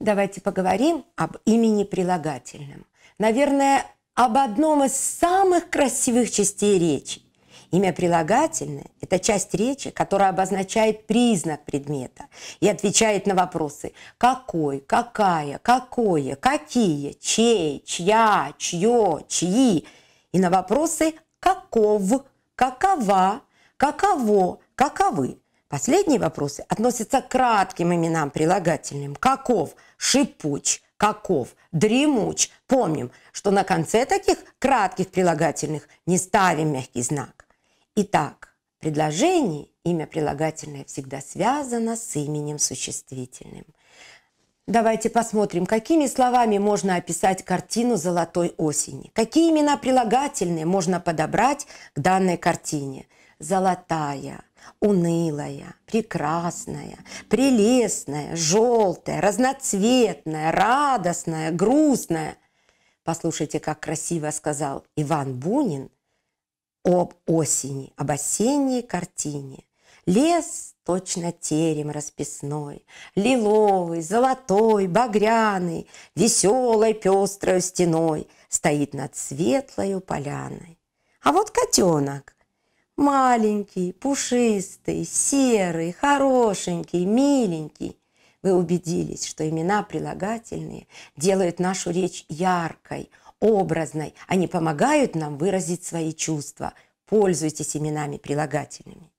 давайте поговорим об имени прилагательном. Наверное, об одном из самых красивых частей речи. Имя прилагательное – это часть речи, которая обозначает признак предмета и отвечает на вопросы «какой», «какая», «какое», «какие», «чей», «чья», «чье», «чьи» и на вопросы «каков», «какова», «каково», «каковы». Последние вопросы относятся к кратким именам прилагательным. Каков, шипуч, каков, дремуч. Помним, что на конце таких кратких прилагательных не ставим мягкий знак. Итак, в предложении имя прилагательное всегда связано с именем существительным. Давайте посмотрим, какими словами можно описать картину «Золотой осени». Какие имена прилагательные можно подобрать к данной картине? «Золотая», унылая, прекрасная, прелестная, желтая, разноцветная, радостная, грустная. Послушайте, как красиво сказал Иван Бунин об осени, об осенней картине. Лес точно терем расписной, лиловый, золотой, багряный, веселой пестрой стеной стоит над светлою поляной. А вот котенок маленький, пушистый, серый, хорошенький, миленький. Вы убедились, что имена прилагательные делают нашу речь яркой, образной. Они помогают нам выразить свои чувства. Пользуйтесь именами прилагательными.